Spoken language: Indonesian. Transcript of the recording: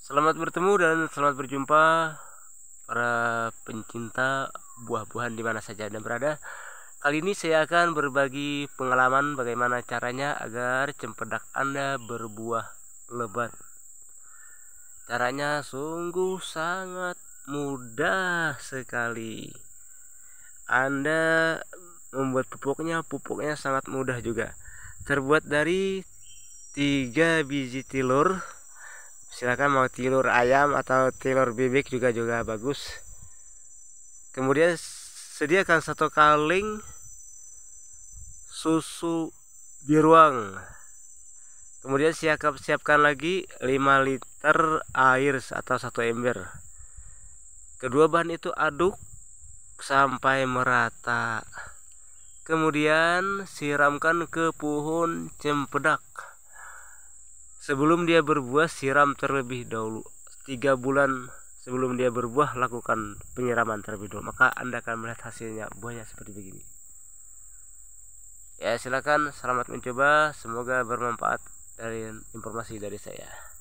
Selamat bertemu dan selamat berjumpa para pencinta buah-buahan di mana saja Anda berada. Kali ini saya akan berbagi pengalaman bagaimana caranya agar cempedak Anda berbuah lebat. Caranya sungguh sangat mudah sekali. Anda membuat pupuknya, pupuknya sangat mudah juga. Terbuat dari tiga biji telur silakan mau telur ayam atau telur bebek juga juga bagus kemudian sediakan satu kaleng susu biruang kemudian siapkan siapkan lagi 5 liter air atau satu ember kedua bahan itu aduk sampai merata kemudian siramkan ke pohon cempedak Sebelum dia berbuah, siram terlebih dahulu. Tiga bulan sebelum dia berbuah, lakukan penyiraman terlebih dahulu. Maka Anda akan melihat hasilnya, buahnya seperti begini. Ya, silakan. Selamat mencoba. Semoga bermanfaat dari informasi dari saya.